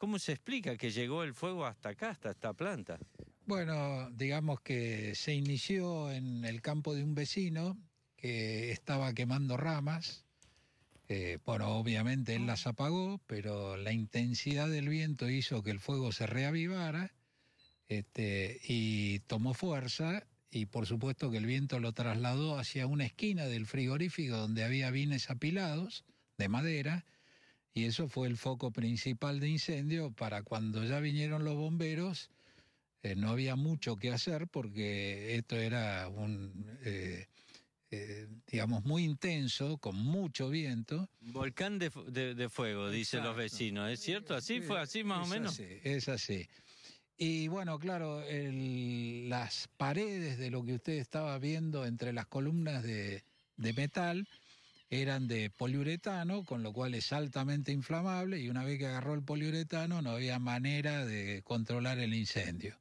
¿Cómo se explica que llegó el fuego hasta acá, hasta esta planta? Bueno, digamos que se inició en el campo de un vecino que estaba quemando ramas. Eh, bueno, obviamente él las apagó, pero la intensidad del viento hizo que el fuego se reavivara este, y tomó fuerza y por supuesto que el viento lo trasladó hacia una esquina del frigorífico donde había vines apilados de madera y eso fue el foco principal de incendio para cuando ya vinieron los bomberos. Eh, no había mucho que hacer porque esto era un, eh, eh, digamos, muy intenso, con mucho viento. Volcán de, fuego, dicen los vecinos, ¿es cierto? ¿Así fue así más o menos? es así. Y bueno, claro, las paredes de lo que usted estaba viendo entre las columnas de, de metal, eran de poliuretano, con lo cual es altamente inflamable y una vez que agarró el poliuretano no había manera de controlar el incendio.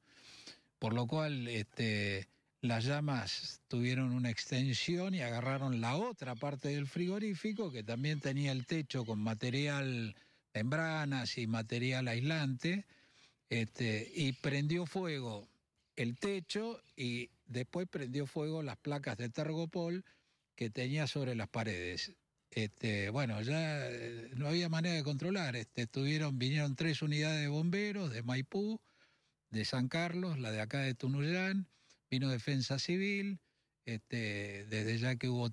Por lo cual este, las llamas tuvieron una extensión y agarraron la otra parte del frigorífico que también tenía el techo con material membranas y material aislante este, y prendió fuego el techo y después prendió fuego las placas de Targopol que tenía sobre las paredes. Este, bueno, ya eh, no había manera de controlar. Este, vinieron tres unidades de bomberos de Maipú, de San Carlos, la de acá de Tunuyán, vino Defensa Civil. Este, desde ya que hubo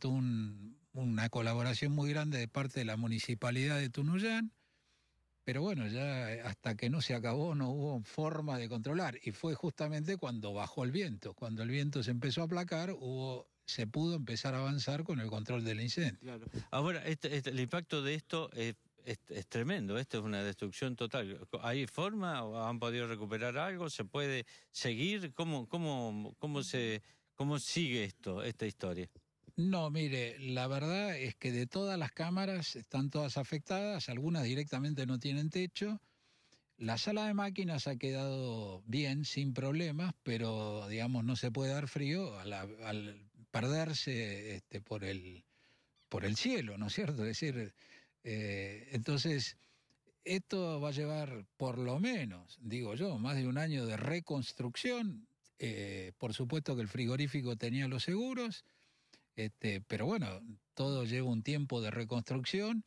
una colaboración muy grande de parte de la municipalidad de Tunuyán. Pero bueno, ya eh, hasta que no se acabó no hubo forma de controlar. Y fue justamente cuando bajó el viento. Cuando el viento se empezó a aplacar, hubo se pudo empezar a avanzar con el control del incendio. Ahora, este, este, el impacto de esto es, tremendo, esto es una destrucción total. ¿Hay forma? ¿Han podido recuperar algo? ¿Se puede seguir? ¿Cómo, cómo, cómo, se, cómo sigue esto, esta historia? No, mire, la verdad es que de todas las cámaras están todas afectadas, algunas directamente no tienen techo. La sala de máquinas ha quedado bien, sin problemas, pero digamos no se puede dar frío. al perderse este, por, el, por el cielo, ¿no es cierto? Es decir, eh, entonces, esto va a llevar por lo menos, digo yo, más de un año de reconstrucción. Eh, por supuesto que el frigorífico tenía los seguros, este, pero bueno, todo lleva un tiempo de reconstrucción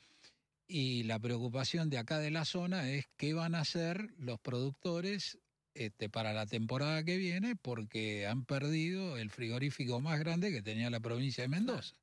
y la preocupación de acá de la zona es qué van a hacer los productores este, para la temporada que viene porque han perdido el frigorífico más grande que tenía la provincia de Mendoza.